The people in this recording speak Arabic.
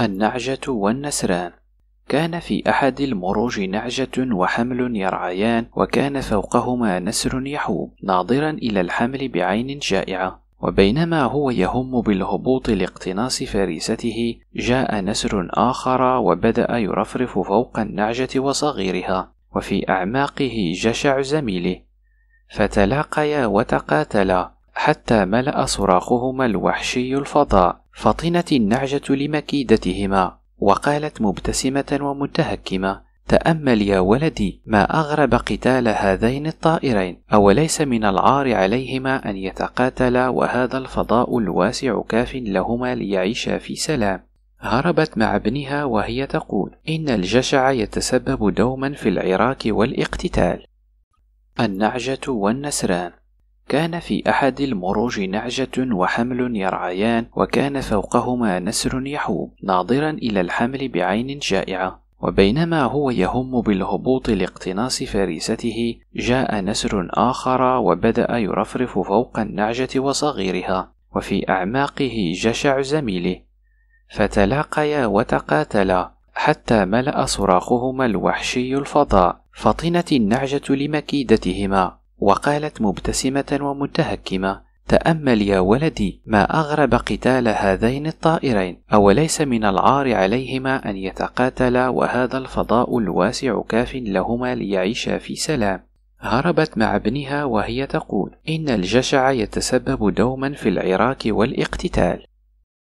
النعجة والنسران كان في أحد المروج نعجة وحمل يرعيان وكان فوقهما نسر يحوم ناظرا إلى الحمل بعين جائعة وبينما هو يهم بالهبوط لاقتناص فريسته جاء نسر آخر وبدأ يرفرف فوق النعجة وصغيرها وفي أعماقه جشع زميله فتلاقيا وتقاتلا حتى ملأ صراخهما الوحشي الفضاء فطنت النعجة لمكيدتهما وقالت مبتسمة ومتهكمة تأمل يا ولدي ما أغرب قتال هذين الطائرين أوليس من العار عليهما أن يتقاتلا وهذا الفضاء الواسع كاف لهما ليعيشا في سلام هربت مع ابنها وهي تقول إن الجشع يتسبب دوما في العراك والاقتتال النعجة والنسران كان في أحد المروج نعجة وحمل يرعيان وكان فوقهما نسر يحوم ناظرا إلى الحمل بعين جائعة وبينما هو يهم بالهبوط لاقتناص فريسته جاء نسر آخر وبدأ يرفرف فوق النعجة وصغيرها وفي أعماقه جشع زميله فتلاقيا وتقاتلا حتى ملأ صراخهما الوحشي الفضاء فطنت النعجة لمكيدتهما وقالت مبتسمة ومتهكمة تأمل يا ولدي ما أغرب قتال هذين الطائرين أوليس من العار عليهما أن يتقاتلا وهذا الفضاء الواسع كاف لهما ليعيشا في سلام هربت مع ابنها وهي تقول إن الجشع يتسبب دوما في العراك والاقتتال